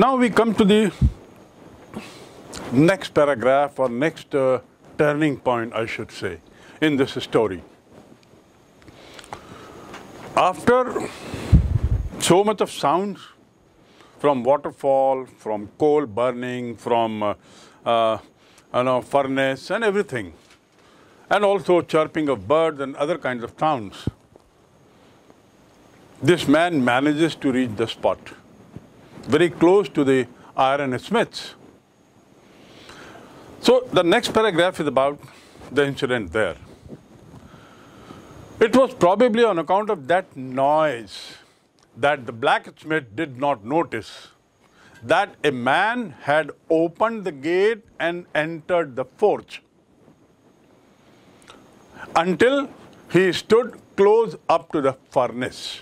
Now we come to the next paragraph or next uh, turning point, I should say, in this story. After so much of sounds from waterfall, from coal burning, from uh, uh, you know, furnace and everything, and also chirping of birds and other kinds of sounds, this man manages to reach the spot very close to the iron smiths. So the next paragraph is about the incident there. It was probably on account of that noise that the blacksmith did not notice that a man had opened the gate and entered the forge until he stood close up to the furnace.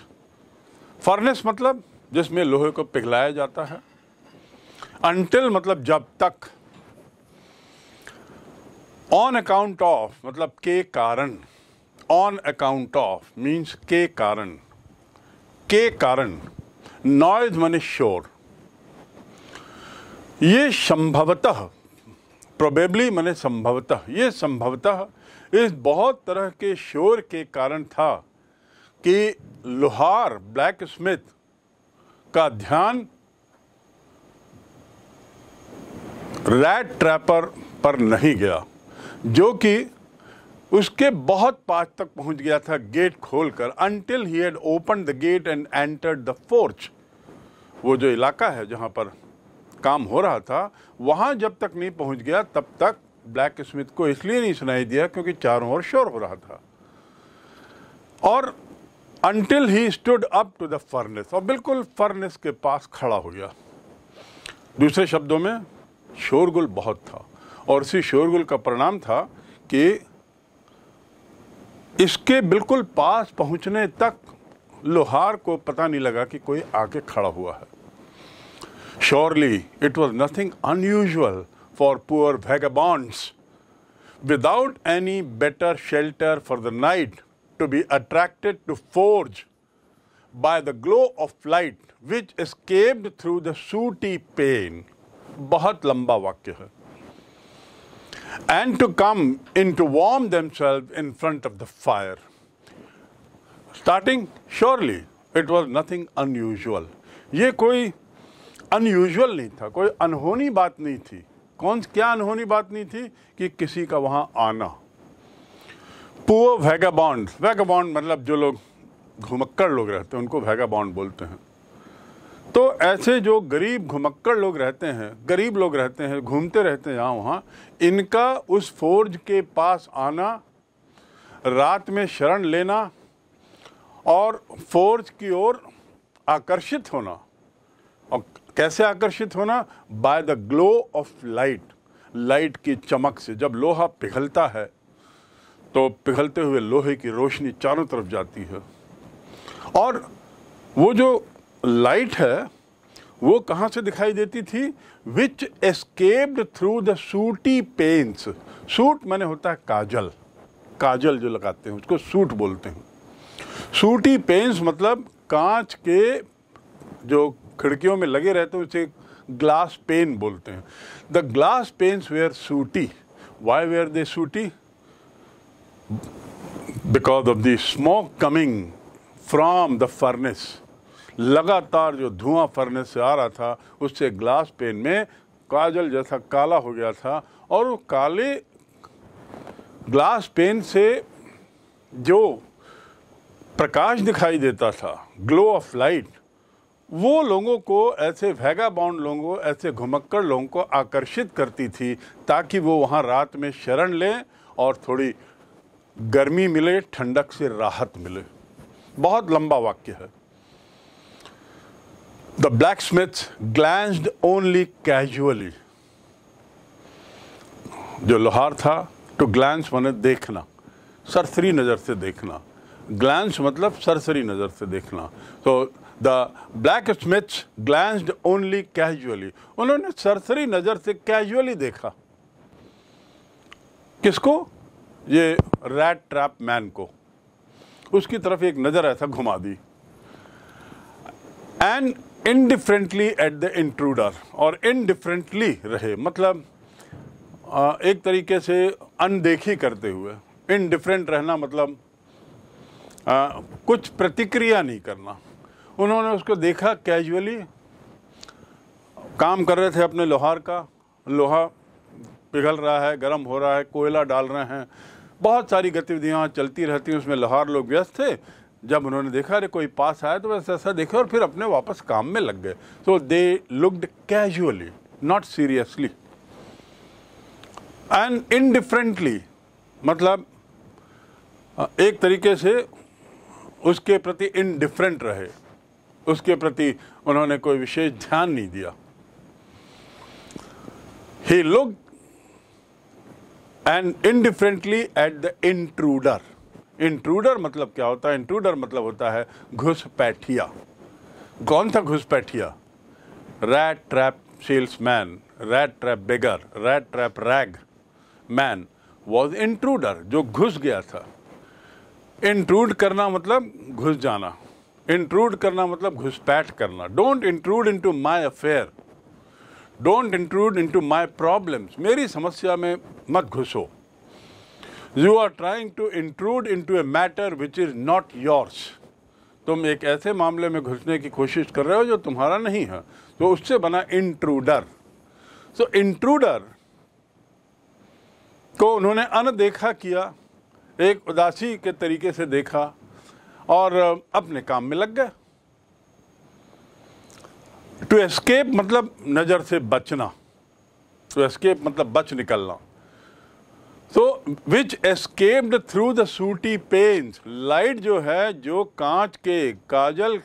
Furnace matlab जिसमें लोहे को पिघलाया जाता है until मतलब जब तक on account of मतलब के कारण ऑन अकाउंट ऑफ मीन्स के कारण के कारण नॉइज मनी श्योर ये संभवतः प्रोबेबली मैंने संभवतः ये संभवतः इस बहुत तरह के शोर के कारण था कि लोहार ब्लैक स्मिथ आपका ध्यान रैट ट्रैपर पर नहीं गया जो कि उसके बहुत पास तक पहुंच गया था गेट खोलकर until he had opened the gate and entered the forge वो जो इलाका है जहां पर काम हो रहा था वहां जब तक नहीं पहुंच गया तब तक ब्लैक स्मिथ को इसलिए नहीं सुनाई दिया क्योंकि चारों ओर शोर हो रहा था और until he stood up to the furnace और बिल्कुल फर्नेस के पास खड़ा हो गया दूसरे शब्दों में शोरगुल बहुत था और इसी शोरगुल का परिणाम था कि इसके बिल्कुल पास पहुंचने तक लोहार को पता नहीं लगा कि कोई आके खड़ा हुआ है surely it was nothing unusual for poor vagabonds without any better shelter for the night to be attracted to forge by the glow of light which escaped through the sooty pane. बहुत लंबा वाक्य है and to come in to warm themselves in front of the fire. Starting, surely, it was nothing unusual. ये कोई unusual नहीं था कोई अनहोनी बात नहीं थी कौन क्या अनहोनी बात नहीं थी कि किसी का वहाँ आना पुअर वैगाबॉन्ड वैगाबॉन्ड मतलब जो लोग घुमक्कड़ लोग रहते हैं उनको वैगाबॉन्ड बोलते हैं तो ऐसे जो गरीब घुमक्कड़ लोग रहते हैं गरीब लोग रहते हैं घूमते रहते हैं यहाँ वहाँ इनका उस फोर्ज के पास आना रात में शरण लेना और फोर्ज की ओर आकर्षित होना और कैसे आकर्षित होना by the glow of light light की चमक से जब लोहा पिघलता है तो पिघलते हुए लोहे की रोशनी चारों तरफ जाती है और वो जो लाइट है वो कहाँ से दिखाई देती थी which escaped through the sooty panes soot मैंने होता है काजल काजल जो लगाते हैं उसको सूट बोलते हैं सूटी पेंस मतलब कांच के जो खिड़कियों में लगे रहते हैं उसे ग्लास पेन बोलते हैं the glass panes were sooty why were they sooty because of the smoke coming from the furnace लगातार जो धुआं फर्नेस से आ रहा था उससे ग्लास पेन में काजल जैसा काला हो गया था और वो काले ग्लास पेन से जो प्रकाश दिखाई देता था ग्लो ऑफ लाइट वो लोगों को ऐसे वैगा बाउंड लोगों ऐसे घुमक्कड़ लोगों को आकर्षित करती थी ताकि वो वहाँ रात में शरण लें और थोड़ी गर्मी मिले ठंडक से राहत मिले बहुत लंबा वाक्य है the blacksmith glanced only casually जो लोहार था टू ग्लैंस मैंने देखना सरसरी नज़र से देखना ग्लैंस मतलब सरसरी नज़र से देखना तो the blacksmith glanced only casually उन्होंने सरसरी नज़र से कैजुअली देखा किसको ये रैट ट्रैप मैन को उसकी तरफ एक नज़र ऐसा घुमा दी and indifferently at the intruder और इनडिफरेंटली रहे मतलब एक तरीके से अनदेखी करते हुए इनडिफरेंट रहना मतलब आ, कुछ प्रतिक्रिया नहीं करना उन्होंने उसको देखा कैजुअली काम कर रहे थे अपने लोहार का लोहा पिघल रहा है गर्म हो रहा है कोयला डाल रहे हैं बहुत सारी गतिविधियाँ चलती रहती हैं उसमें लाहौर लोग व्यस्त थे जब उन्होंने देखा अरे कोई पास आया तो वैसे ऐसा देखे और फिर अपने वापस काम में लग गए so they looked casually not seriously and indifferently मतलब एक तरीके से उसके प्रति इनडिफरेंट रहे उसके प्रति उन्होंने कोई विशेष ध्यान नहीं दिया he look and indifferently at the intruder intruder मतलब क्या होता है इंट्रूडर मतलब होता है घुसपैठिया कौन था घुसपैठिया rat trap salesman rat trap beggar rat trap rag man was intruder जो घुस गया था इंट्रूड करना मतलब घुस जाना इंट्रूड करना मतलब घुसपैठ करना don't intrude into my affair don't intrude into my problems मेरी समस्या में मत घुसो you are trying to intrude into a matter which is not yours तुम एक ऐसे मामले में घुसने की कोशिश कर रहे हो जो तुम्हारा नहीं है तो उससे बना इंट्रूडर सो इंट्रूडर को उन्होंने अनदेखा किया एक उदासी के तरीके से देखा और अपने काम में लग गए टू एस्केप मतलब नज़र से बचना टू एस्केप मतलब बच निकलना तो which escaped through the sooty panes light जो है जो कांच के काजल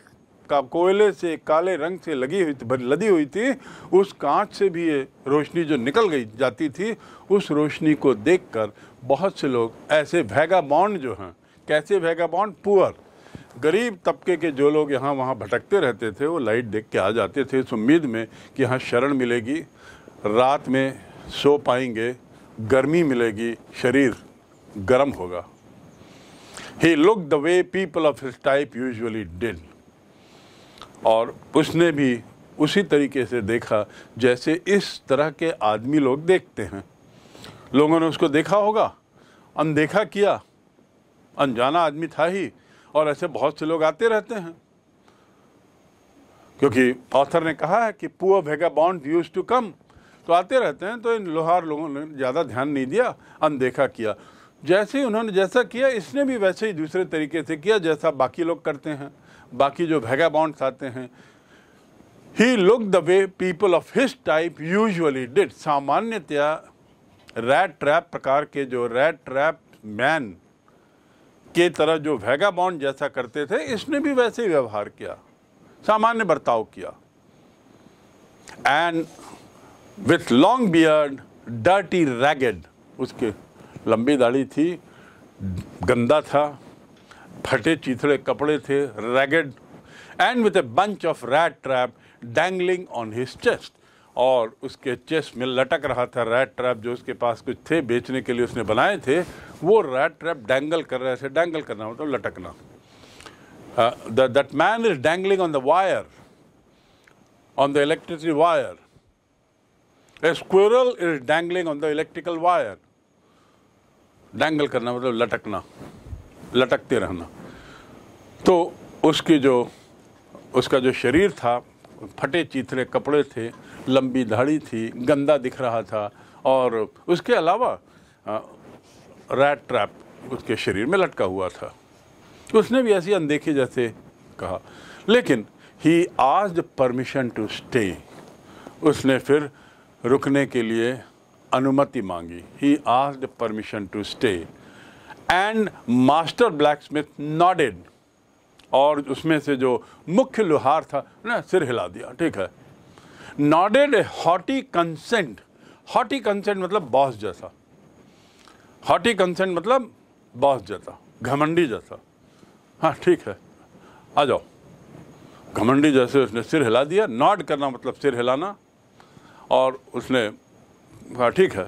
का कोयले से काले रंग से लगी हुई थी लदी हुई थी उस कांच से भी ये रोशनी जो निकल गई जाती थी उस रोशनी को देखकर बहुत से लोग ऐसे बॉन्ड जो हैं कैसे बॉन्ड पुअर गरीब तबके के जो लोग यहाँ वहाँ भटकते रहते थे वो लाइट देख के आ जाते थे इस उम्मीद में कि यहाँ शरण मिलेगी रात में सो पाएंगे गर्मी मिलेगी शरीर गर्म होगा he look the way people of his type usually did और उसने भी उसी तरीके से देखा जैसे इस तरह के आदमी लोग देखते हैं लोगों ने उसको देखा होगा अनदेखा किया अनजाना आदमी था ही और ऐसे बहुत से लोग आते रहते हैं क्योंकि ऑथर ने कहा है कि पुअर भेगा बॉन्ड यूज टू कम तो आते रहते हैं तो इन लोहार लोगों ने ज़्यादा ध्यान नहीं दिया अनदेखा किया जैसे ही उन्होंने जैसा किया इसने भी वैसे ही दूसरे तरीके से किया जैसा बाकी लोग करते हैं बाकी जो भेगा बॉन्ड्स आते हैं he look the way people of his type usually did सामान्यतया रैट ट्रैप प्रकार के जो रैट ट्रैप मैन के तरह जो बॉन्ड जैसा करते थे इसने भी वैसे ही व्यवहार किया सामान्य बर्ताव किया and with long beard dirty ragged उसके लंबी दाढ़ी थी गंदा था फटे चीथड़े कपड़े थे ragged and with a bunch of rat trap dangling on his chest और उसके चेस्ट में लटक रहा था रैट ट्रैप जो उसके पास कुछ थे बेचने के लिए उसने बनाए थे वो रैट ट्रैप डैंगल कर रहे थे ऐसे डैंगल करना मतलब लटकना that man is dangling on the wire on the electricity wire a squirrel is dangling on the electrical wire dangle करना मतलब लटकना लटकते रहना तो उसकी जो उसका जो शरीर था फटे चीतरे कपड़े थे लंबी धाड़ी थी गंदा दिख रहा था और उसके अलावा uh, रैट ट्रैप उसके शरीर में लटका हुआ था उसने भी ऐसी अनदेखे जैसे कहा लेकिन ही आज परमिशन टू स्टे उसने फिर रुकने के लिए अनुमति मांगी ही आज permission to stay and master blacksmith nodded और उसमें से जो मुख्य लुहार था ना सिर हिला दिया ठीक है nodded haughty consent haughty consent मतलब बॉस जैसा हॉटी कंसेंट मतलब बॉस जैसा घमंडी जैसा हाँ ठीक है आ जाओ घमंडी जैसे उसने सिर हिला दिया नॉड करना मतलब सिर हिलाना और उसने हाँ ठीक है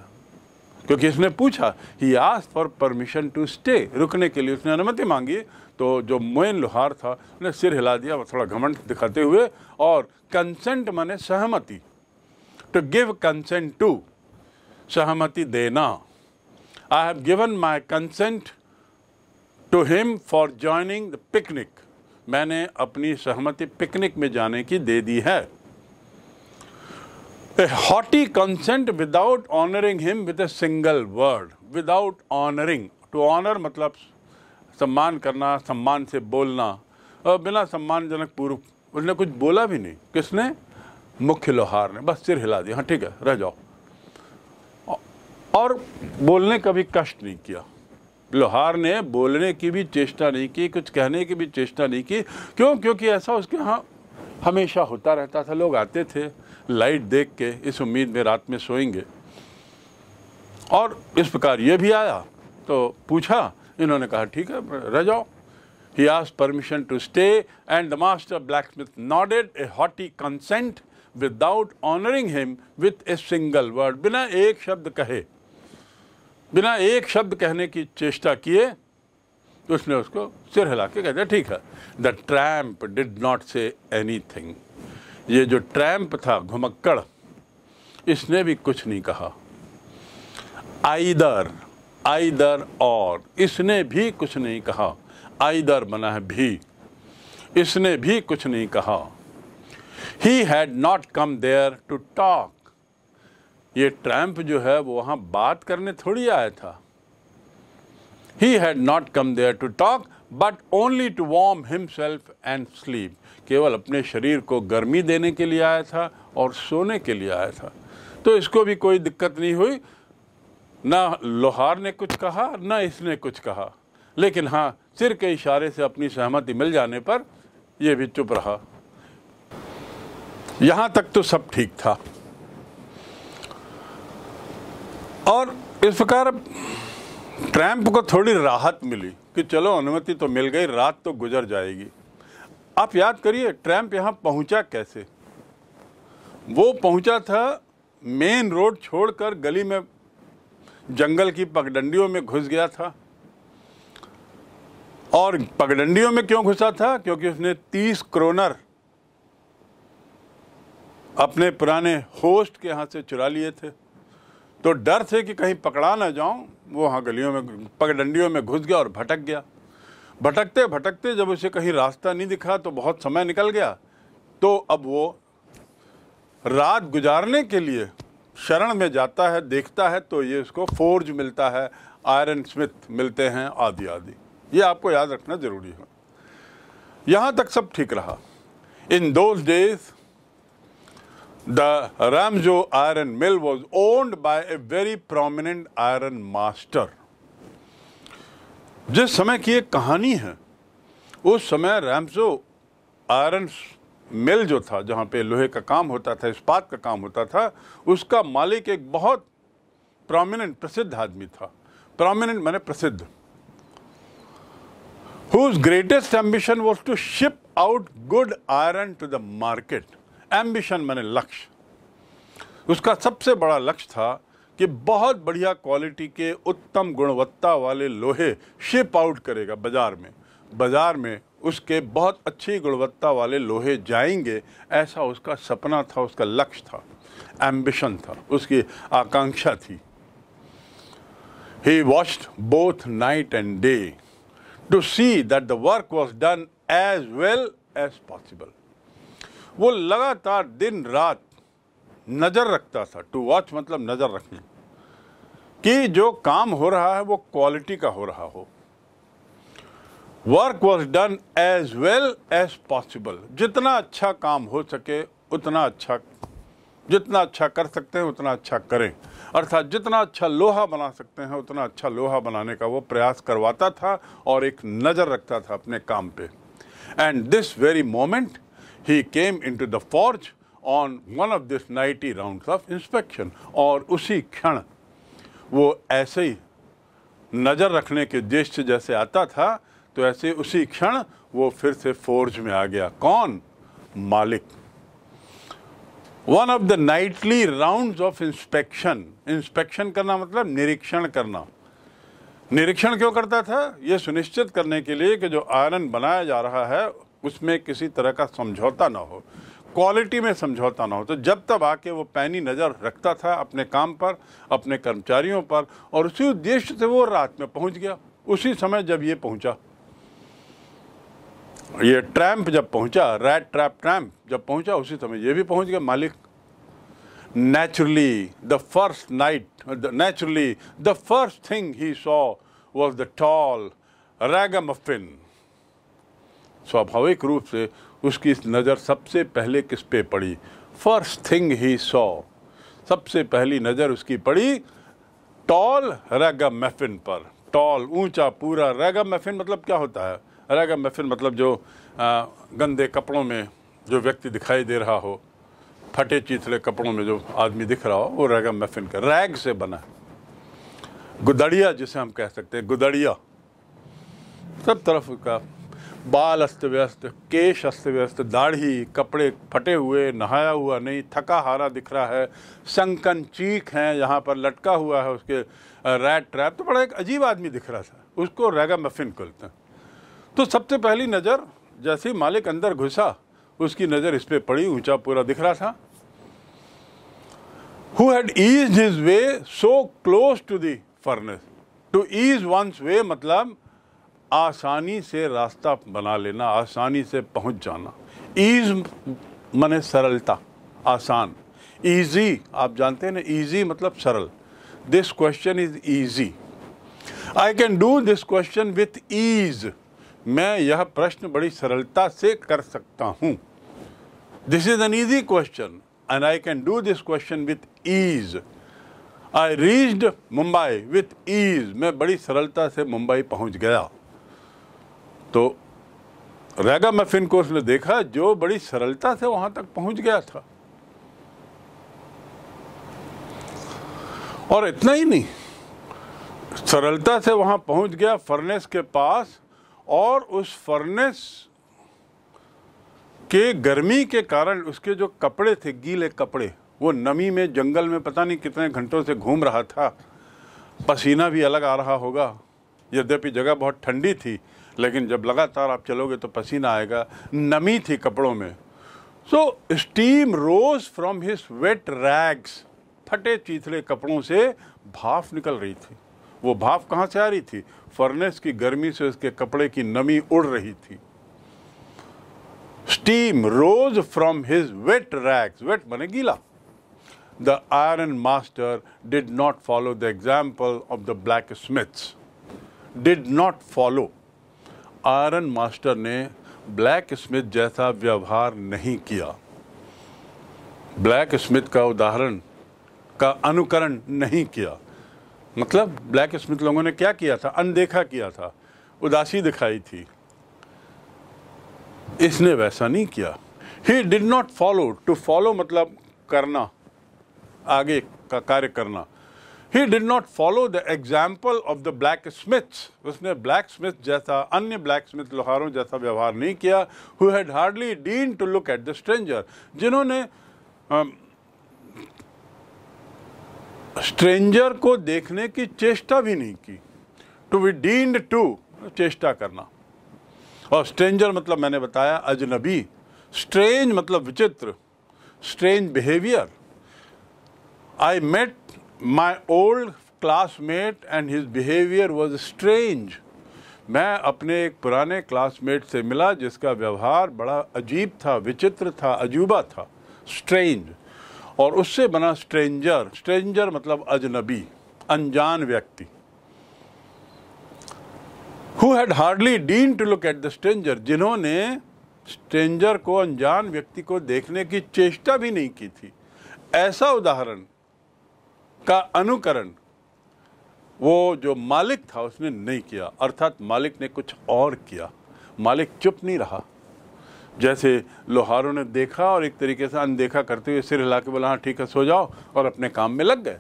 क्योंकि इसने पूछा ही आज फॉर परमिशन टू स्टे रुकने के लिए उसने अनुमति मांगी तो जो मोइन लोहार था उसने सिर हिला दिया थोड़ा घमंड दिखाते हुए और कंसेंट माने सहमति टू गिव कंसेंट टू सहमति देना I have given my consent to him for joining the picnic. मैंने अपनी सहमति पिकनिक में जाने की दे दी है a haughty consent without honouring him with a single word without honouring to honour मतलब सम्मान करना सम्मान से बोलना और बिना सम्मानजनक पूर्व उसने कुछ बोला भी नहीं किसने मुख्य लोहार ने बस सिर हिला दिया हाँ ठीक है रह जाओ और बोलने का भी कष्ट नहीं किया लोहार ने बोलने की भी चेष्टा नहीं की कुछ कहने की भी चेष्टा नहीं की क्यों क्योंकि ऐसा उसके यहाँ हमेशा होता रहता था लोग आते थे लाइट देख के इस उम्मीद में रात में सोएंगे और इस प्रकार ये भी आया तो पूछा इन्होंने कहा ठीक है रह जाओ ही आज permission to stay and the master blacksmith nodded a haughty consent without honouring him with a single word बिना एक शब्द कहे बिना एक शब्द कहने की चेष्टा किए उसने उसको सिर हिला के कह दिया ठीक है the tramp did not say anything ये जो ट्रैम्प था घुमक्कड़ इसने भी कुछ नहीं कहा आईदर आईदर और इसने भी कुछ नहीं कहा आईदर बना है भी इसने भी कुछ नहीं कहा he had not come there to talk ये ट्रैम्प जो है वो वहाँ बात करने थोड़ी आया था he had not come there to talk but only to warm himself and sleep केवल अपने शरीर को गर्मी देने के लिए आया था और सोने के लिए आया था तो इसको भी कोई दिक्कत नहीं हुई ना लोहार ने कुछ कहा ना इसने कुछ कहा लेकिन हाँ सिर के इशारे से अपनी सहमति मिल जाने पर यह भी चुप रहा यहाँ तक तो सब ठीक था और इस प्रकार ट्रैम्प को थोड़ी राहत मिली कि चलो अनुमति तो मिल गई रात तो गुजर जाएगी आप याद करिए ट्रैम्प यहाँ पहुँचा कैसे वो पहुँचा था मेन रोड छोड़कर गली में जंगल की पगडंडियों में घुस गया था और पगडंडियों में क्यों घुसा था क्योंकि उसने तीस क्रोनर अपने पुराने होस्ट के यहाँ से चुरा लिए थे तो डर थे कि कहीं पकड़ा ना जाऊं वो वहाँ गलियों में पगडंडियों में घुस गया और भटक गया भटकते भटकते जब उसे कहीं रास्ता नहीं दिखा तो बहुत समय निकल गया तो अब वो रात गुजारने के लिए शरण में जाता है देखता है तो ये उसको फोर्ज मिलता है आयरन स्मिथ मिलते हैं आदि आदि ये आपको याद रखना ज़रूरी है यहाँ तक सब ठीक रहा in those days The Ramjo iron mill was owned by a very prominent iron master. जिस समय की एक कहानी है उस समय रामजो आयरन मिल जो था जहाँ पे लोहे का काम होता था इस्पात का काम होता था उसका मालिक एक बहुत प्रोमिनेंट प्रसिद्ध आदमी था प्रोमिनेंट मैंने प्रसिद्ध whose greatest ambition was to ship out good iron to the market ambition मैंने लक्ष्य उसका सबसे बड़ा लक्ष्य था कि बहुत बढ़िया क्वालिटी के उत्तम गुणवत्ता वाले लोहे शिप आउट करेगा बाज़ार में बाज़ार में उसके बहुत अच्छी गुणवत्ता वाले लोहे जाएंगे ऐसा उसका सपना था उसका लक्ष्य था एम्बिशन था उसकी आकांक्षा थी he watched both night and day to see that the work was done as well as possible वो लगातार दिन रात नज़र रखता था टू वॉच मतलब नज़र रखना कि जो काम हो रहा है वो क्वालिटी का हो रहा हो work was done as well as possible जितना अच्छा काम हो सके उतना अच्छा जितना अच्छा कर सकते हैं उतना अच्छा करें अर्थात जितना अच्छा लोहा बना सकते हैं उतना अच्छा लोहा बनाने का वो प्रयास करवाता था और एक नज़र रखता था अपने काम पे and this very moment he came into the forge on one of this 90 rounds of inspection और उसी क्षण वो ऐसे ही नज़र रखने के उद्देश्य जैसे आता था तो ऐसे उसी क्षण वो फिर से फोर्ज में आ गया कौन मालिक one of the nightly round of inspection inspection करना मतलब निरीक्षण करना निरीक्षण क्यों करता था ये सुनिश्चित करने के लिए कि जो आयरन बनाया जा रहा है उसमें किसी तरह का समझौता ना हो क्वालिटी में समझौता ना हो तो जब तब आके वो पैनी नज़र रखता था अपने काम पर अपने कर्मचारियों पर और उसी उद्देश्य से वो रात में पहुंच गया उसी समय जब ये पहुंचा ये ट्रैम्प जब पहुंचा रैट ट्रैप ट्रैम्प जब पहुंचा उसी समय ये भी पहुंच गया मालिक naturally the first night naturally the first thing he saw was the tall रैगम ragamuffin स्वाभाविक रूप से उसकी नज़र सबसे पहले किस पे पड़ी फर्स्ट थिंग ही सॉ सबसे पहली नज़र उसकी पड़ी टॉल रेग मैफिन पर टॉल ऊंचा पूरा रेग मैफिन मतलब क्या होता है रेग मैफिन मतलब जो आ, गंदे कपड़ों में जो व्यक्ति दिखाई दे रहा हो फटे चीथले कपड़ों में जो आदमी दिख रहा हो वो रेग मैफिन का रैग से बना गुदड़िया जिसे हम कह सकते हैं गुदड़िया सब तरफ का बाल अस्त व्यस्त केश अस्त व्यस्त दाढ़ी कपड़े फटे हुए नहाया हुआ नहीं थका हारा दिख रहा है संकन चीख हैं यहाँ पर लटका हुआ है उसके रैट ट्रैप तो बड़ा एक अजीब आदमी दिख रहा था उसको रैगा मफिन खुलते हैं तो सबसे पहली नज़र जैसे ही मालिक अंदर घुसा उसकी नज़र इस पर पड़ी ऊंचा पूरा दिख रहा था who had ease his way so close to the furnace to ease one's way मतलब आसानी से रास्ता बना लेना आसानी से पहुंच जाना ईज मने सरलता आसान ईजी आप जानते हैं ना ईजी मतलब सरल this question is easy I can do this question with ease मैं यह प्रश्न बड़ी सरलता से कर सकता हूँ this is an easy question and I can do this question with ease I reached Mumbai with ease मैं बड़ी सरलता से मुंबई पहुँच गया तो रेगा मफिन को उसने देखा जो बड़ी सरलता से वहां तक पहुंच गया था और इतना ही नहीं सरलता से वहां पहुंच गया फर्नेस के पास और उस फर्नेस के गर्मी के कारण उसके जो कपड़े थे गीले कपड़े वो नमी में जंगल में पता नहीं कितने घंटों से घूम रहा था पसीना भी अलग आ रहा होगा यद्यपि जगह बहुत ठंडी थी लेकिन जब लगातार आप चलोगे तो पसीना आएगा नमी थी कपड़ों में so steam rose from his wet rags फटे चीथड़े कपड़ों से भाफ निकल रही थी वो भाफ कहाँ से आ रही थी फर्नेस की गर्मी से उसके कपड़े की नमी उड़ रही थी steam rose from his wet rags wet बने गीला the iron master did not follow the example of the blacksmiths did not follow iron master ने ब्लैक स्मिथ जैसा व्यवहार नहीं किया ब्लैक स्मिथ का उदाहरण का अनुकरण नहीं किया मतलब ब्लैक स्मिथ लोगों ने क्या किया था अनदेखा किया था उदासी दिखाई थी इसने वैसा नहीं किया he did not follow to follow मतलब करना आगे का कार्य करना he did not follow the example of the blacksmiths उसने ब्लैक स्मिथ जैसा अन्य ब्लैक स्मिथ लोहारों जैसा व्यवहार नहीं किया who had hardly deign to look at the stranger जिन्होंने स्ट्रेंजर um, को देखने की चेष्टा भी नहीं की टू बी डीन्ड टू चेष्टा करना और स्ट्रेंजर मतलब मैंने बताया अजनबी स्ट्रेंज मतलब विचित्र strange behaviour I met my old classmate and his behaviour was strange मैं अपने एक पुराने क्लासमेट से मिला जिसका व्यवहार बड़ा अजीब था विचित्र था अजूबा था स्ट्रेंज और उससे बना स्ट्रेंजर स्ट्रेंजर मतलब अजनबी अनजान व्यक्ति who had hardly deign to look at the stranger जिन्होंने स्ट्रेंजर को अनजान व्यक्ति को देखने की चेष्टा भी नहीं की थी ऐसा उदाहरण का अनुकरण वो जो मालिक था उसने नहीं किया अर्थात मालिक ने कुछ और किया मालिक चुप नहीं रहा जैसे लोहारों ने देखा और एक तरीके से अनदेखा करते हुए सिर हिला के बोला हाँ ठीक है सो जाओ और अपने काम में लग गए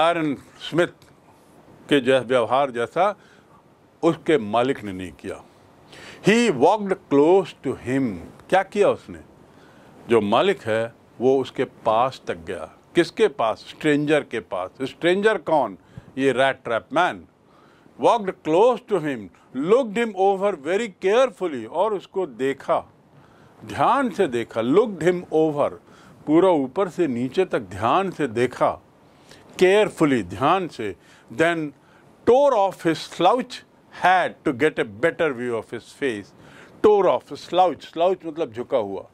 आयरन स्मिथ के जैसा व्यवहार जैसा उसके मालिक ने नहीं किया he walked close to him क्या किया उसने जो मालिक है वो उसके पास तक गया किसके पास स्ट्रेंजर के पास स्ट्रेंजर कौन ये rat trap man walked close to him looked him over very carefully और उसको देखा ध्यान से देखा लुकड हिम ओवर पूरा ऊपर से नीचे तक ध्यान से देखा केयरफुली ध्यान से then tore off his slouch hat to get a better view of his face tore off slouch slouch मतलब झुका हुआ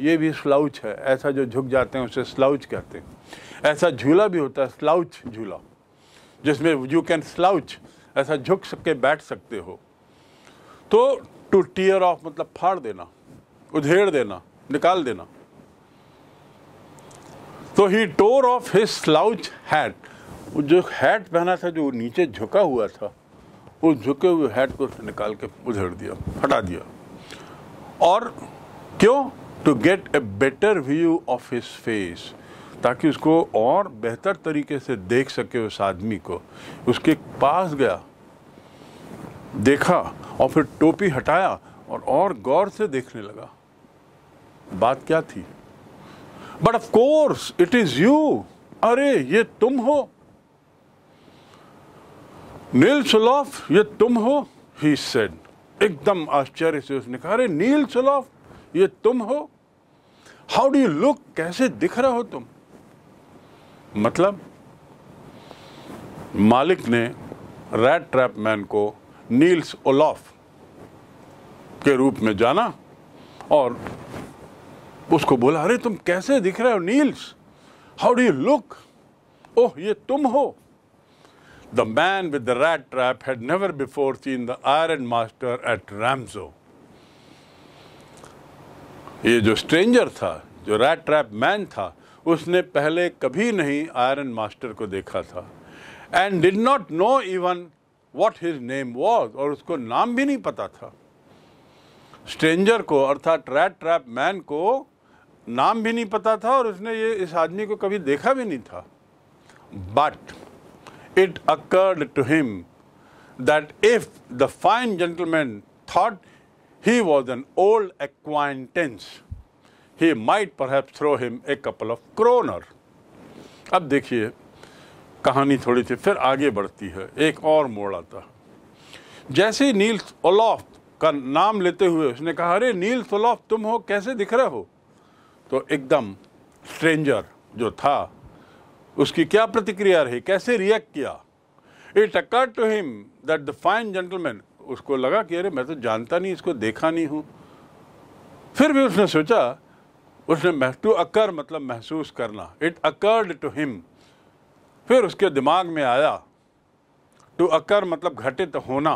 ये भी स्लाउच है ऐसा जो झुक जाते हैं उसे स्लाउच कहते हैं ऐसा झूला भी होता है स्लाउच झूला जिसमें यू कैन स्लाउच ऐसा झुक के बैठ सकते हो तो टू टीयर ऑफ मतलब फाड़ देना उधेड़ देना निकाल देना तो he tore off his slouch hat जो हैट पहना था जो नीचे झुका हुआ था उस झुके हुए हैट को निकाल के उधेड़ दिया हटा दिया और क्यों to get a better view of his face ताकि उसको और बेहतर तरीके से देख सके उस आदमी को उसके पास गया देखा और फिर टोपी हटाया और और गौर से देखने लगा बात क्या थी but of course it is you अरे ये तुम हो नील सुलॉफ ये तुम हो ही सेड एकदम आश्चर्य से उसने कहा अरे नील सुलॉफ ये तुम हो हाउ डू यू लुक कैसे दिख रहे हो तुम मतलब मालिक ने रेड ट्रैप मैन को नील्स ओलॉफ के रूप में जाना और उसको बोला अरे तुम कैसे दिख रहे हो Nils how do you look oh ये तुम हो the man with the rat trap had never before seen the iron master at Ramsjo ये जो स्ट्रेंजर था जो रेड ट्रैप मैन था उसने पहले कभी नहीं आयरन मास्टर को देखा था and did not know even what his name was और उसको नाम भी नहीं पता था स्ट्रेंजर को अर्थात रैट ट्रैप मैन को नाम भी नहीं पता था और उसने ये इस आदमी को कभी देखा भी नहीं था but it occurred to him that if the fine gentleman thought he was an old acquaintance he might perhaps throw him a couple of kroner. अब देखिए कहानी थोड़ी सी फिर आगे बढ़ती है एक और मोड़ आता है जैसे ही नील ओलॉफ का नाम लेते हुए उसने कहा अरे नील ओलॉफ तुम हो कैसे दिख रहे हो तो एकदम स्ट्रेंजर जो था उसकी क्या प्रतिक्रिया रही कैसे रिएक्ट किया it occur to him that the fine gentleman उसको लगा कि अरे मैं तो जानता नहीं इसको देखा नहीं हूँ फिर भी उसने सोचा उसने टू अकर मतलब महसूस करना इट अकर्ड टू हिम फिर उसके दिमाग में आया टू अकर मतलब घटित होना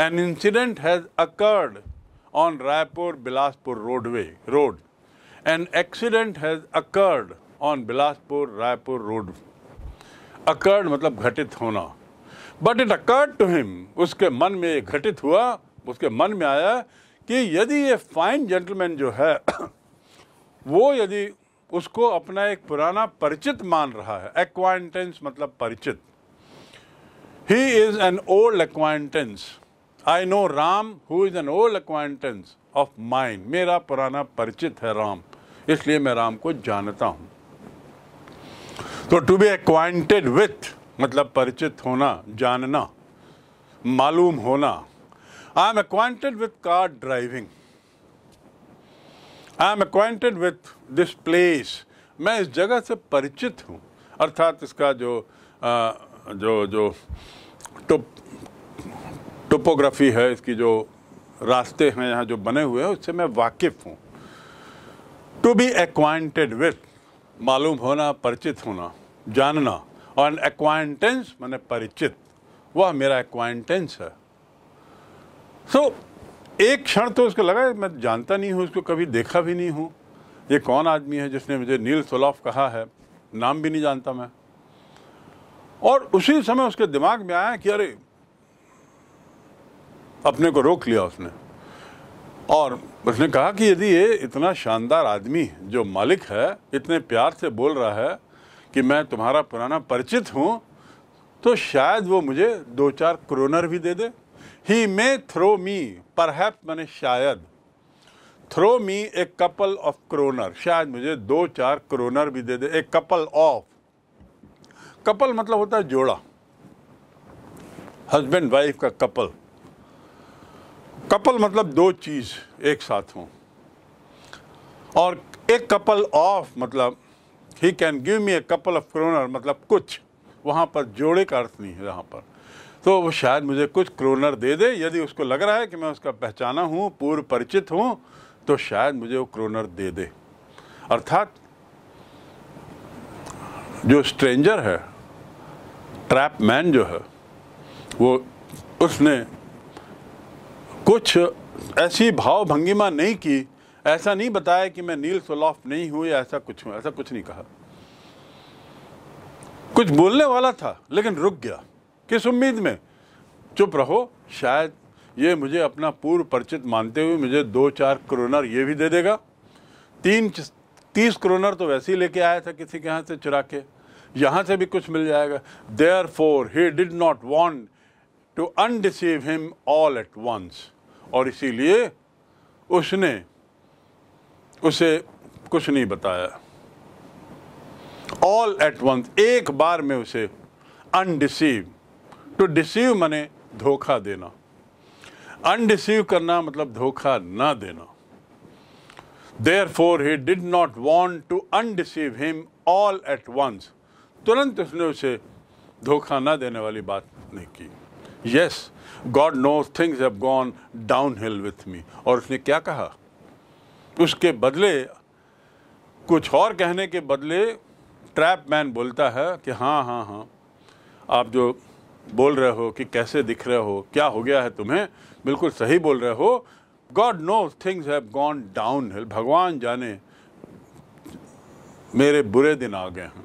an incident has occurred on Raipur Bilaspur roadway road an accident has occurred on Bilaspur Raipur road occurred मतलब घटित होना but it occurred to him उसके मन में घटित हुआ उसके मन में आया कि यदि ये फाइन जेंटलमैन जो है वो यदि उसको अपना एक पुराना परिचित मान रहा है एक्वाइंटेंस मतलब परिचित he is an old acquaintance I know Ram who is an old acquaintance of mine मेरा पुराना परिचित है राम इसलिए मैं राम को जानता हूं तो टू बी एक्वाइंटेड विथ मतलब परिचित होना जानना मालूम होना I am acquainted with car driving I am acquainted with this place मैं इस जगह से परिचित हूँ अर्थात इसका जो आ, जो जो टोप टोपोग्राफी है इसकी जो रास्ते हैं यहाँ जो बने हुए हैं उससे मैं वाकिफ़ हूँ टू बी एक्वाइंटेड विथ मालूम होना परिचित होना जानना और एन एक्वाइंटेंस मैंने परिचित वह मेरा एक्वाइंटेंस है सो so, एक क्षण तो उसको लगा मैं जानता नहीं हूँ उसको कभी देखा भी नहीं हूँ ये कौन आदमी है जिसने मुझे नील सोलॉफ कहा है नाम भी नहीं जानता मैं और उसी समय उसके दिमाग में आया कि अरे अपने को रोक लिया उसने और उसने कहा कि यदि ये इतना शानदार आदमी जो मालिक है इतने प्यार से बोल रहा है कि मैं तुम्हारा पुराना परिचित हूँ तो शायद वो मुझे दो चार क्रोनर भी दे दे ही मे थ्रो मी परहैप मैंने शायद throw me a couple of kronor शायद मुझे दो चार क्रोनर भी दे दे ए कपल ऑफ कपल मतलब होता है जोड़ा हस्बैंड वाइफ का कपल कपल मतलब दो चीज़ एक साथ हो और एक कपल ऑफ मतलब he can give me a couple of kronor मतलब कुछ वहाँ पर जोड़े का अर्थ नहीं है यहाँ पर तो वो शायद मुझे कुछ क्रोनर दे दे यदि उसको लग रहा है कि मैं उसका पहचाना हूँ पूर्व परिचित हूँ तो शायद मुझे वो क्रोनर दे दे अर्थात जो स्ट्रेंजर है ट्रैप मैन जो है वो उसने कुछ ऐसी भाव भंगिमा नहीं की ऐसा नहीं बताया कि मैं नील सोलॉफ नहीं हूँ या ऐसा कुछ हूँ ऐसा कुछ नहीं कहा कुछ बोलने वाला था लेकिन रुक गया किस उम्मीद में चुप रहो शायद ये मुझे अपना पूर्व परिचित मानते हुए मुझे दो चार क्रोनर ये भी दे देगा तीन तीस क्रोनर तो वैसे ही लेके आया था किसी के यहाँ से चुरा के यहाँ से भी कुछ मिल जाएगा therefore he did not want to undeceive him all at once और इसीलिए उसने उसे कुछ नहीं बताया ऑल एट वंस एक बार में उसे अनडिसीव टू डिसीव मने धोखा देना अनडिसीव करना मतलब धोखा ना देना therefore he did not want to undeceive him all at once तुरंत उसने उसे धोखा ना देने वाली बात नहीं की yes God knows things have gone downhill with me और उसने क्या कहा उसके बदले कुछ और कहने के बदले ट्रैप मैन बोलता है कि हाँ हाँ हाँ आप जो बोल रहे हो कि कैसे दिख रहे हो क्या हो गया है तुम्हें बिल्कुल सही बोल रहे हो God knows things have gone downhill भगवान जाने मेरे बुरे दिन आ गए हैं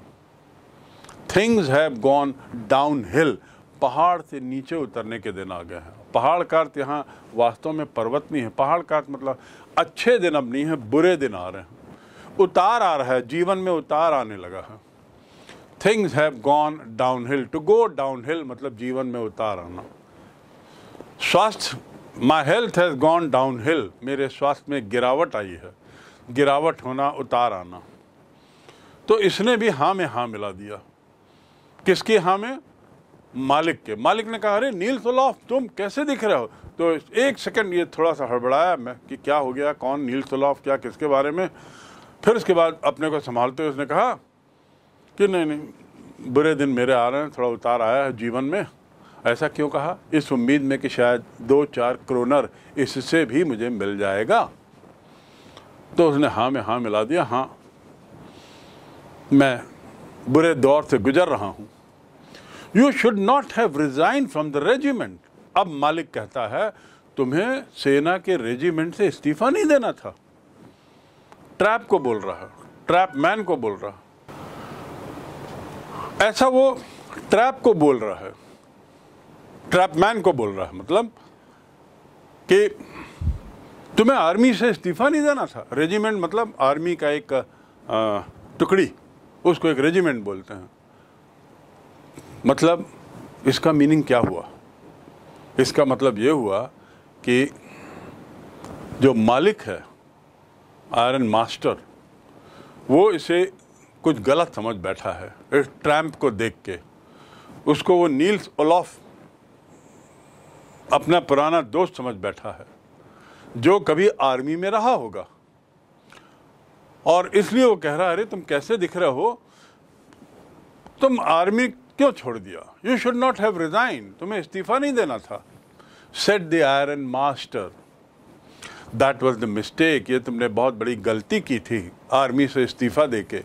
things have gone downhill पहाड़ से नीचे उतरने के दिन आ गए हैं पहाड़ का अर्थ यहाँ वास्तव में पर्वत नहीं है पहाड़ का अर्थ मतलब अच्छे दिन अब नहीं है बुरे दिन आ रहे हैं उतार आ रहा है जीवन में उतार आने लगा है things have gone downhill to go downhill मतलब जीवन में उतार आना स्वास्थ्य my health has gone downhill मेरे स्वास्थ्य में गिरावट आई है गिरावट होना उतार आना तो इसने भी हाँ में हाँ मिला दिया किसकी हाँ में मालिक के मालिक ने कहा अरे नील सोलॉफ तुम कैसे दिख रहे हो तो एक सेकंड ये थोड़ा सा हड़बड़ाया मैं कि क्या हो गया कौन नील सोलॉफ क्या किसके बारे में फिर उसके बाद अपने को संभालते हुए उसने कहा कि नहीं नहीं बुरे दिन मेरे आ रहे हैं थोड़ा उतार आया है जीवन में ऐसा क्यों कहा इस उम्मीद में कि शायद दो चार क्रोनर इससे भी मुझे मिल जाएगा तो उसने हाँ में हाँ मिला दिया हाँ मैं बुरे दौर से गुजर रहा हूँ you should not have resign from the regiment अब मालिक कहता है तुम्हें सेना के रेजिमेंट से इस्तीफा नहीं देना था ट्रैप को बोल रहा ट्रैप मैन को बोल रहा ऐसा वो ट्रैप को बोल रहा है ट्रैप मैन को बोल रहा है मतलब कि तुम्हें आर्मी से इस्तीफा नहीं देना था रेजिमेंट मतलब आर्मी का एक टुकड़ी उसको एक रेजिमेंट बोलते हैं मतलब इसका मीनिंग क्या हुआ इसका मतलब ये हुआ कि जो मालिक है आयरन मास्टर वो इसे कुछ गलत समझ बैठा है इस ट्रैम्प को देख के उसको वो नील्स ओलॉफ अपना पुराना दोस्त समझ बैठा है जो कभी आर्मी में रहा होगा और इसलिए वो कह रहा है अरे तुम कैसे दिख रहे हो तुम आर्मी क्यों छोड़ दिया you should not have resign तुम्हें इस्तीफा नहीं देना था said the iron master that was the mistake ये तुमने बहुत बड़ी गलती की थी आर्मी से इस्तीफा देके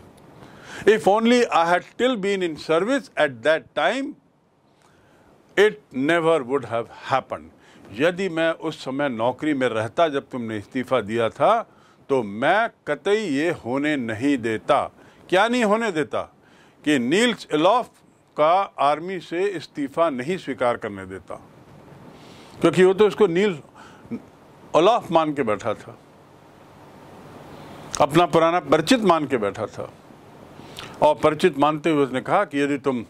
If only I had still been in service at that time, it never would have happened. यदि मैं उस समय नौकरी में रहता जब तुमने इस्तीफ़ा दिया था तो मैं कतई ये होने नहीं देता क्या नहीं होने देता कि नील्स एलॉफ का आर्मी से इस्तीफ़ा नहीं स्वीकार करने देता क्योंकि वो तो उसको नील ओलाफ मान के बैठा था अपना पुराना परिचित मान के बैठा था और परिचित मानते हुए उसने कहा कि यदि तुम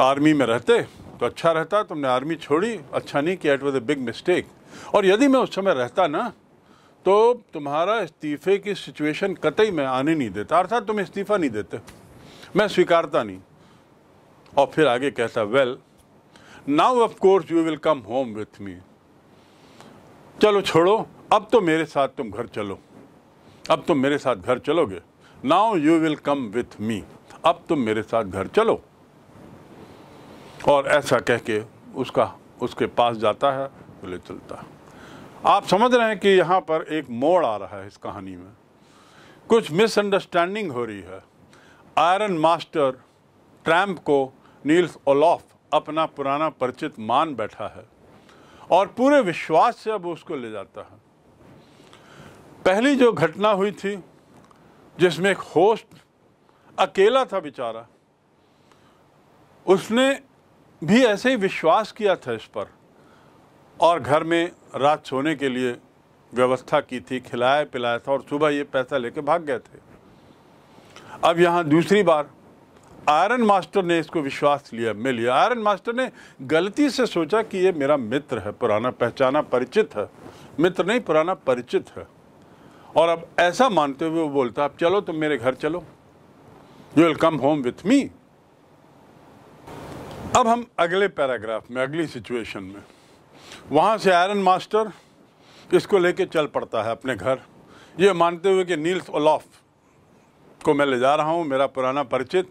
आर्मी में रहते तो अच्छा रहता तुमने आर्मी छोड़ी अच्छा नहीं किया it was a big mistake और यदि मैं उस समय रहता ना तो तुम्हारा इस्तीफे की सिचुएशन कतई मैं आने नहीं देता अर्थात तुम इस्तीफ़ा नहीं देते मैं स्वीकारता नहीं और फिर आगे कहता well now of course you will come home with me चलो छोड़ो अब तो मेरे साथ तुम घर चलो अब तुम मेरे साथ घर चलोगे now you will come with me अब तुम मेरे साथ घर चलो और ऐसा कह के उसका उसके पास जाता है तो ले चलता है आप समझ रहे हैं कि यहाँ पर एक मोड़ आ रहा है इस कहानी में कुछ मिसअंडरस्टैंडिंग हो रही है आयरन मास्टर ट्रैम्प को नील्स ओलॉफ अपना पुराना परिचित मान बैठा है और पूरे विश्वास से अब उसको ले जाता है पहली जो घटना हुई थी जिसमें एक होस्ट अकेला था बेचारा उसने भी ऐसे ही विश्वास किया था इस पर और घर में रात सोने के लिए व्यवस्था की थी खिलाया पिलाया था और सुबह ये पैसा लेके भाग गए थे अब यहाँ दूसरी बार आयरन मास्टर ने इसको विश्वास लिया मैं लिया आयरन मास्टर ने गलती से सोचा कि ये मेरा मित्र है पुराना पहचाना परिचित है मित्र नहीं पुराना परिचित है और अब ऐसा मानते हुए वो बोलता अब चलो तुम मेरे घर चलो you will come home with me अब हम अगले पैराग्राफ में अगली सिचुएशन में वहाँ से आयरन मास्टर इसको लेके चल पड़ता है अपने घर ये मानते हुए कि नील्स ओलाफ को मैं ले जा रहा हूँ मेरा पुराना परिचित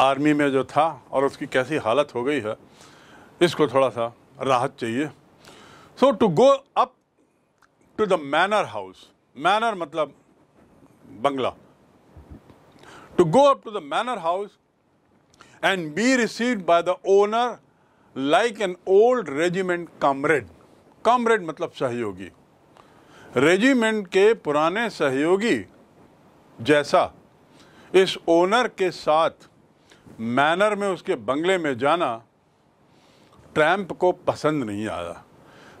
आर्मी में जो था और उसकी कैसी हालत हो गई है इसको थोड़ा सा राहत चाहिए so to go up to the manor house manor मतलब बंगला to go up to the manor house and be receive by the owner like an old regiment comrade comrade मतलब सहयोगी रेजिमेंट के पुराने सहयोगी जैसा इस ओनर के साथ मैनर में उसके बंगले में जाना ट्रैम्प को पसंद नहीं आया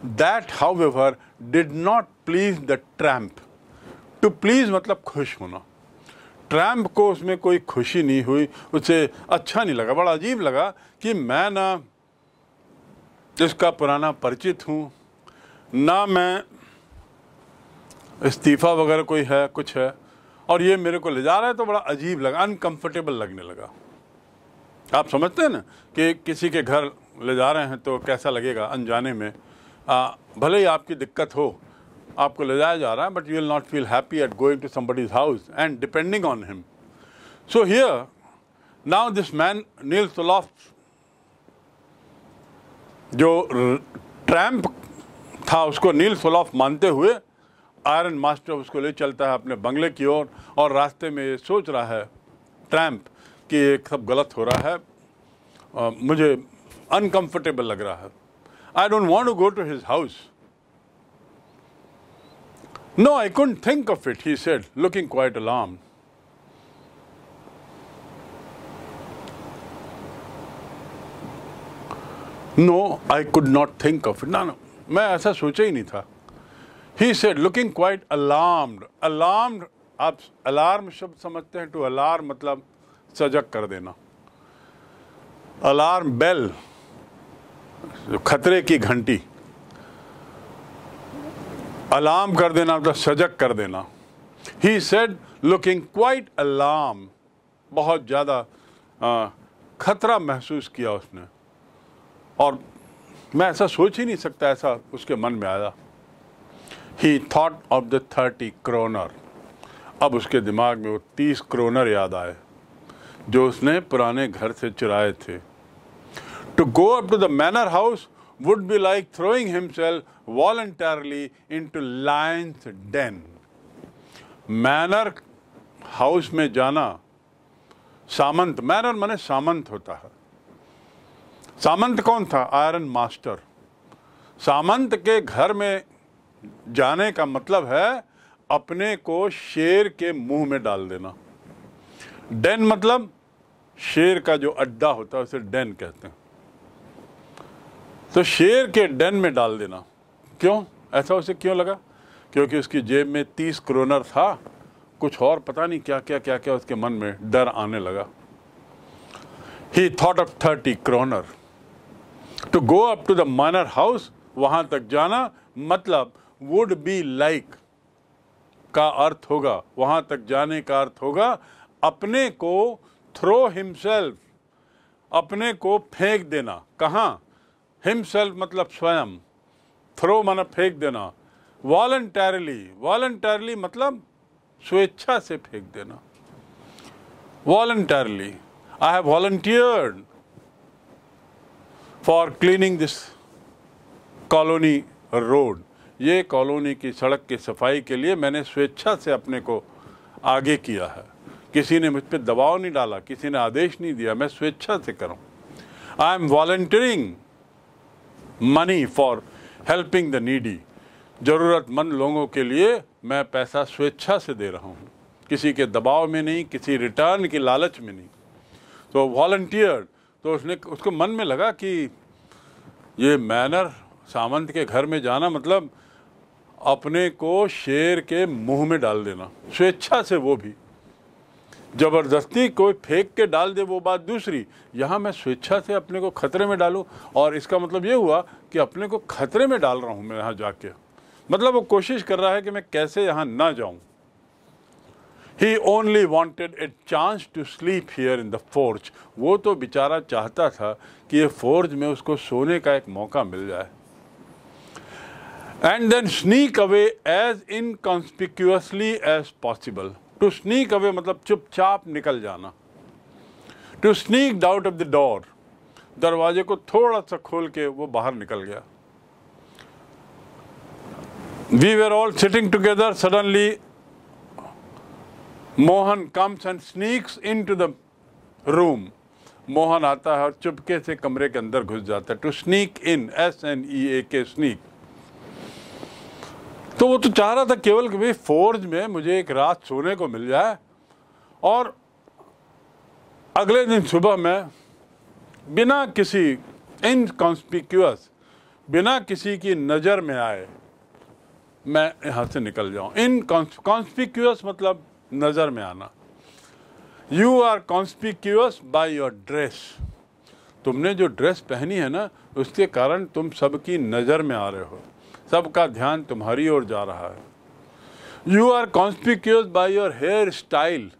that however did not please the tramp to please मतलब खुश होना ट्रैम्प को उसमें कोई खुशी नहीं हुई उसे अच्छा नहीं लगा बड़ा अजीब लगा कि मैं ना इसका पुराना परिचित हूँ ना मैं इस्तीफ़ा वगैरह कोई है कुछ है और ये मेरे को ले जा रहा है तो बड़ा अजीब लगा अनकंफर्टेबल लगने लगा आप समझते हैं ना कि किसी के घर ले जा रहे हैं तो कैसा लगेगा अनजाने में आ, भले ही आपकी दिक्कत हो आपको ले जाया जा रहा है but you will not feel happy at going to somebody's house and depending on him so here now this man Nils Olof जो ट्रैम्प था उसको नील सोलॉफ मानते हुए आयरन मास्टर उसको ले चलता है अपने बंगले की ओर और, और रास्ते में ये सोच रहा है ट्रैम्प कि ये सब गलत हो रहा है आ, मुझे अनकंफर्टेबल लग रहा है I don't want to go to his house No, I couldn't think of it, he said, looking quite alarmed. No, I could not think of it. No, no, मैं ऐसा सोचा ही नहीं था He said, looking quite alarmed. Alarmed, आप alarm शब्द समझते हैं to alarm मतलब सजग कर देना अलार्म बेल खतरे की घंटी अलार्म कर देना मतलब सजग कर देना he said looking quite alarm बहुत ज़्यादा ख़तरा महसूस किया उसने और मैं ऐसा सोच ही नहीं सकता ऐसा उसके मन में आया he thought of the thirty kronor अब उसके दिमाग में वो तीस क्रोनर याद आए जो उसने पुराने घर से चुराए थे to go up to the manor house would be like throwing himself voluntarily into lion's den. Manor house में जाना सामंत मैनर माने सामंत होता है सामंत कौन था आयरन मास्टर सामंत के घर में जाने का मतलब है अपने को शेर के मुंह में डाल देना डेन मतलब शेर का जो अड्डा होता है उसे डेन कहते हैं तो शेर के डन में डाल देना क्यों ऐसा उसे क्यों लगा क्योंकि उसकी जेब में तीस क्रोनर था कुछ और पता नहीं क्या क्या क्या क्या उसके मन में डर आने लगा he thought of thirty kronor to go up to the manor house वहां तक जाना मतलब वुड बी लाइक का अर्थ होगा वहां तक जाने का अर्थ होगा अपने को थ्रो हिमसेल्फ अपने को फेंक देना कहाँ हिमसेल्फ मतलब स्वयं थ्रो माना फेंक देना वॉलंटरली वॉलंटरली मतलब स्वेच्छा से फेंक देना voluntarily I have volunteered for cleaning this colony road ये कॉलोनी की सड़क की सफाई के लिए मैंने स्वेच्छा से अपने को आगे किया है किसी ने मुझ पर दबाव नहीं डाला किसी ने आदेश नहीं दिया मैं स्वेच्छा से करूं I am volunteering money for helping the needy ज़रूरतमंद लोगों के लिए मैं पैसा स्वेच्छा से दे रहा हूँ किसी के दबाव में नहीं किसी रिटर्न की लालच में नहीं तो वॉल्टियर तो उसने उसको मन में लगा कि ये मैनर सामंत के घर में जाना मतलब अपने को शेर के मुंह में डाल देना स्वेच्छा से वो भी ज़बरदस्ती कोई फेंक के डाल दे वो बात दूसरी यहाँ मैं स्वेच्छा से अपने को खतरे में डालूँ और इसका मतलब ये हुआ कि अपने को खतरे में डाल रहा हूँ मैं यहाँ जाके मतलब वो कोशिश कर रहा है कि मैं कैसे यहाँ ना जाऊँ he only wanted a chance to sleep here in the forge वो तो बेचारा चाहता था कि ये फोर्ज में उसको सोने का एक मौका मिल जाए and then sneak away as inconspicuously as possible to sneak away मतलब चुपचाप निकल जाना to sneak out of the door दरवाजे को थोड़ा सा खोल के वो बाहर निकल गया we were all sitting together suddenly Mohan comes and sneaks in to the room Mohan आता है और चुपके से कमरे के अंदर घुस जाता है to sneak in S N E A K sneak तो वो तो चाह रहा था केवल कि भाई फोर्ज में मुझे एक रात सोने को मिल जाए और अगले दिन सुबह मैं बिना किसी इनकॉन्स्पिक्यूस बिना किसी की नज़र में आए मैं यहाँ से निकल जाऊँ इन कॉन्सपिक्यूस मतलब नज़र में आना you are conspicuous by your dress तुमने जो ड्रेस पहनी है ना उसके कारण तुम सबकी नज़र में आ रहे हो सबका ध्यान तुम्हारी ओर जा रहा है you are conspicuous by your hair style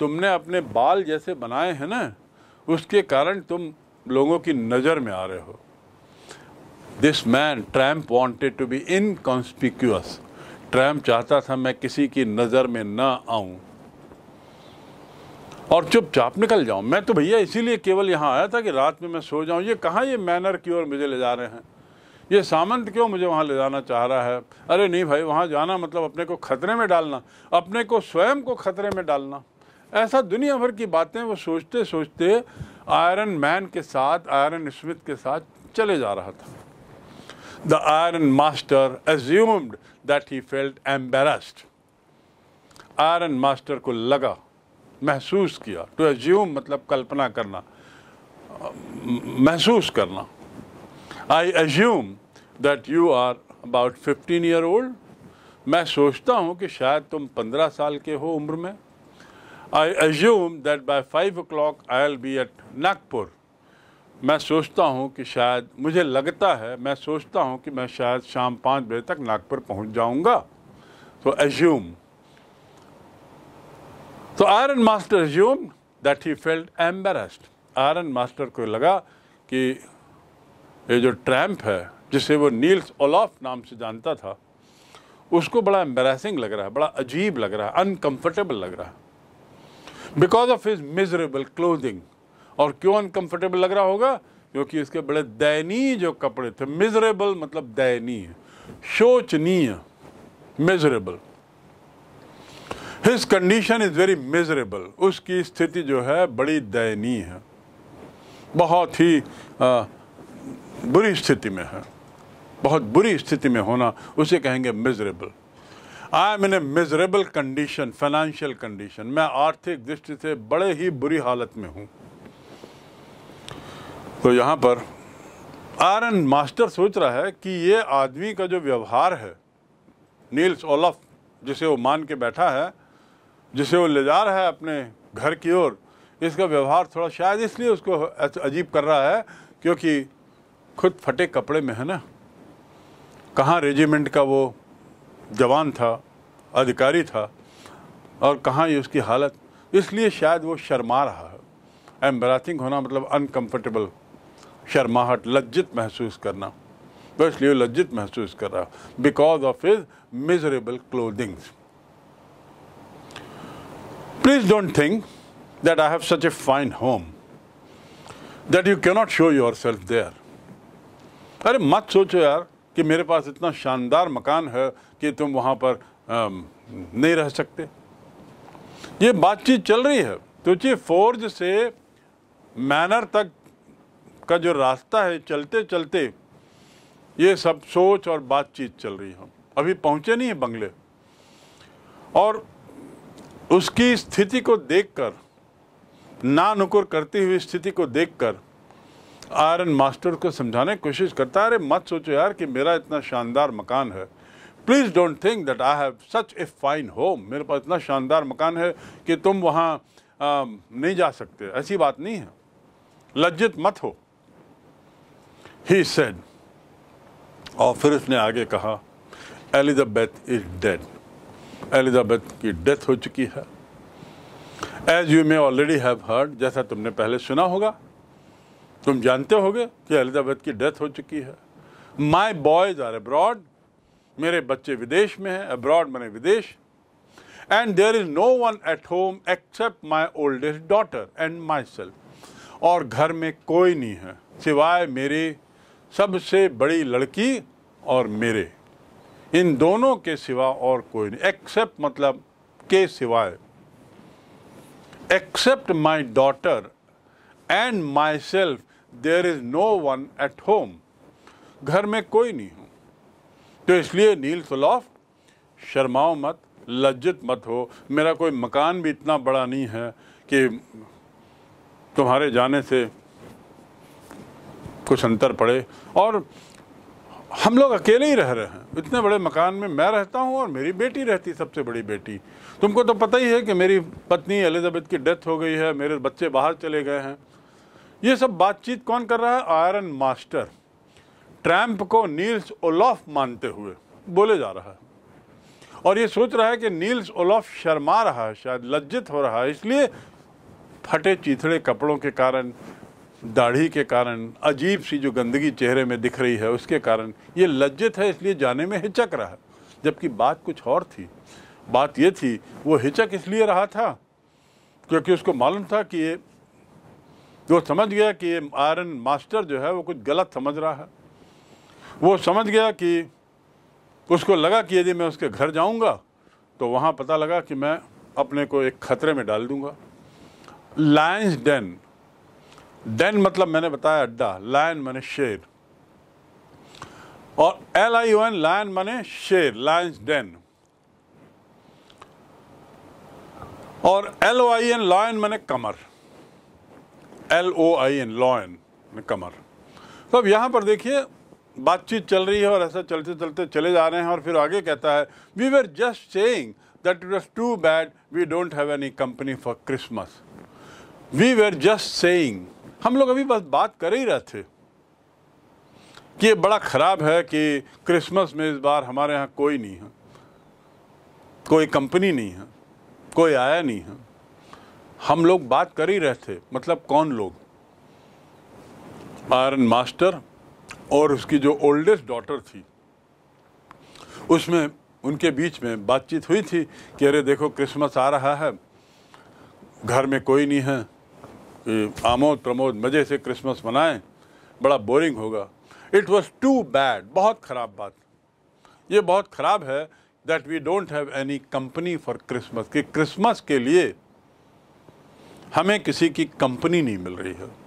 तुमने अपने बाल जैसे बनाए हैं ना उसके कारण तुम लोगों की नज़र में आ रहे हो this man tramp wanted to be inconspicuous tramp चाहता था मैं किसी की नज़र में ना आऊं और चुपचाप निकल जाऊं मैं तो भैया इसीलिए केवल यहाँ आया था कि रात में मैं सो जाऊं ये कहाँ ये मैनर की ओर मुझे ले जा रहे हैं ये सामंत क्यों मुझे वहाँ ले जाना चाह रहा है अरे नहीं भाई वहाँ जाना मतलब अपने को खतरे में डालना अपने को स्वयं को खतरे में डालना ऐसा दुनिया भर की बातें वो सोचते सोचते आयरन मैन के साथ आयरन स्मिथ के साथ चले जा रहा था the iron master assumed that he felt embarrassed iron master को लगा महसूस किया टू एज्यूम मतलब कल्पना करना महसूस करना I assume that you are about fifteen year old मैं सोचता हूँ कि शायद तुम पंद्रह साल के हो उम्र में I assume that by five o'clock I'll be at Nagpur मैं सोचता हूँ कि शायद मुझे लगता है मैं सोचता हूँ कि मैं शायद शाम पाँच बजे तक नागपुर पहुँच जाऊँगा तो एज्यूम तो iron master assume that he felt embarrassed iron master को लगा कि ये जो ट्रैम्प है जिसे वो नील्स ओलाफ नाम से जानता था उसको बड़ा एम्बेसिंग लग रहा है बड़ा अजीब लग रहा है अनकंफर्टेबल लग रहा है because of his miserable clothing और क्यों अनकंफर्टेबल लग रहा होगा क्योंकि इसके बड़े दयनीय जो कपड़े थे मिजरेबल मतलब दयनीय शोचनीय miserable his condition is very miserable उसकी स्थिति जो है बड़ी दयनीय है बहुत ही आ, बुरी स्थिति में है बहुत बुरी स्थिति में होना उसे कहेंगे miserable I am in a miserable condition financial condition मैं आर्थिक दृष्टि से बड़े ही बुरी हालत में हूँ तो यहाँ पर आर एन मास्टर सोच रहा है कि ये आदमी का जो व्यवहार है नील्स ओलफ जिसे वो मान के बैठा है जिसे वो ले जा रहा है अपने घर की ओर इसका व्यवहार थोड़ा शायद इसलिए उसको अजीब कर रहा है क्योंकि खुद फटे कपड़े में है ना कहाँ रेजिमेंट का वो जवान था अधिकारी था और कहाँ ये उसकी हालत इसलिए शायद वो शर्मा रहा है एम्बराथिंग होना मतलब अनकम्फर्टेबल शर्माहट लज्जित महसूस करना तो इसलिए लज्जित महसूस कर रहा because of his miserable clothings please don't think that I have such a fine home that you cannot show yourself there अरे मत सोचो यार कि मेरे पास इतना शानदार मकान है कि तुम वहाँ पर आ, नहीं रह सकते ये बातचीत चल रही है तो ची फोर्ज से मैनर तक का जो रास्ता है चलते चलते ये सब सोच और बातचीत चल रही है अभी पहुँचे नहीं है बंगले और उसकी स्थिति को देखकर ना नुकुर करती हुई स्थिति को देखकर आयरन मास्टर को समझाने की कोशिश करता है अरे मत सोचो यार कि मेरा इतना शानदार मकान है please don't think that I have such a fine home मेरे पास इतना शानदार मकान है कि तुम वहाँ नहीं जा सकते ऐसी बात नहीं है लज्जित मत हो ही सेड और फिर उसने आगे कहा एलिजाबेथ इज डेड एलिजाबेथ की डेथ हो चुकी है as you may already have heard जैसा तुमने पहले सुना होगा तुम जानते होगे कि एलिजाबेथ की डेथ हो चुकी है माई बॉयज आर अब्रॉड मेरे बच्चे विदेश में हैं अब्रॉड मैंने विदेश and there is no one at home except my oldest daughter and myself और घर में कोई नहीं है सिवाय मेरे सबसे बड़ी लड़की और मेरे इन दोनों के सिवा और कोई नहीं एक्सेप्ट मतलब के सिवाय except my daughter and myself there is no one at home घर में कोई नहीं हो तो इसलिए नील सलॉफ्ट शर्माओ मत लज्जित मत हो मेरा कोई मकान भी इतना बड़ा नहीं है कि तुम्हारे जाने से कुछ अंतर पड़े और हम लोग अकेले ही रह रहे हैं इतने बड़े मकान में मैं रहता हूँ और मेरी बेटी रहती सबसे बड़ी बेटी तुमको तो पता ही है कि मेरी पत्नी एलिजाबेथ की डेथ हो गई है मेरे बच्चे बाहर चले गए हैं ये सब बातचीत कौन कर रहा है आयरन मास्टर ट्रैम्प को नील्स ओलॉफ मानते हुए बोले जा रहा है और ये सोच रहा है कि नील्स ओलॉफ शर्मा रहा है शायद लज्जित हो रहा है इसलिए फटे चीथड़े कपड़ों के कारण दाढ़ी के कारण अजीब सी जो गंदगी चेहरे में दिख रही है उसके कारण ये लज्जित है इसलिए जाने में हिचक रहा है जबकि बात कुछ और थी बात ये थी वो हिचक इसलिए रहा था क्योंकि उसको मालूम था कि ये वो समझ गया कि ये आयरन मास्टर जो है वो कुछ गलत समझ रहा है वो समझ गया कि उसको लगा कि यदि मैं उसके घर जाऊंगा तो वहाँ पता लगा कि मैं अपने को एक खतरे में डाल दूंगा लायंस डेन डेन मतलब मैंने बताया अड्डा लायन मने शेर और L I O N lion मने शेर लायंस डेन और एल वाई एन लायन मने कमर L O I N loin कमर तो अब यहाँ पर देखिए बातचीत चल रही है और ऐसा चलते चलते चले जा रहे हैं और फिर आगे कहता है we were just saying that it was too bad we don't have any company for Christmas we were just saying हम लोग अभी बस बात कर ही रहे थे कि ये बड़ा ख़राब है कि क्रिसमस में इस बार हमारे यहाँ कोई नहीं है कोई कंपनी नहीं है कोई आया नहीं है हम लोग बात कर ही रहे थे मतलब कौन लोग आयरन मास्टर और उसकी जो ओल्डेस्ट डॉटर थी उसमें उनके बीच में बातचीत हुई थी कि अरे देखो क्रिसमस आ रहा है घर में कोई नहीं है आमोद प्रमोद मज़े से क्रिसमस मनाएं बड़ा बोरिंग होगा इट वॉज टू बैड बहुत ख़राब बात ये बहुत ख़राब है that we don't have any company for Christmas कि क्रिसमस के लिए हमें किसी की कंपनी नहीं मिल रही है